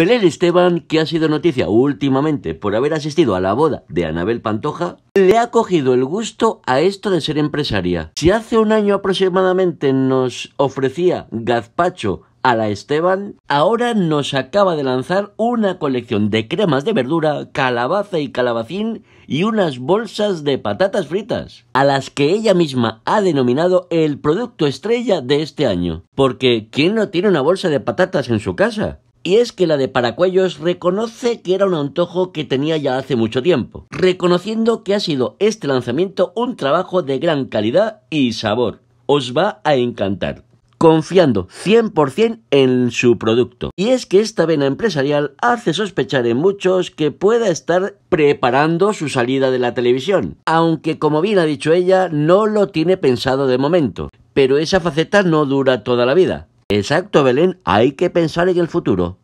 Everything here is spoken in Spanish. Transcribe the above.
Belén Esteban, que ha sido noticia últimamente por haber asistido a la boda de Anabel Pantoja, le ha cogido el gusto a esto de ser empresaria. Si hace un año aproximadamente nos ofrecía gazpacho a la Esteban, ahora nos acaba de lanzar una colección de cremas de verdura, calabaza y calabacín y unas bolsas de patatas fritas, a las que ella misma ha denominado el producto estrella de este año. Porque, ¿quién no tiene una bolsa de patatas en su casa? Y es que la de Paracuellos reconoce que era un antojo que tenía ya hace mucho tiempo, reconociendo que ha sido este lanzamiento un trabajo de gran calidad y sabor. Os va a encantar confiando 100% en su producto. Y es que esta vena empresarial hace sospechar en muchos que pueda estar preparando su salida de la televisión, aunque como bien ha dicho ella, no lo tiene pensado de momento. Pero esa faceta no dura toda la vida. Exacto, Belén, hay que pensar en el futuro.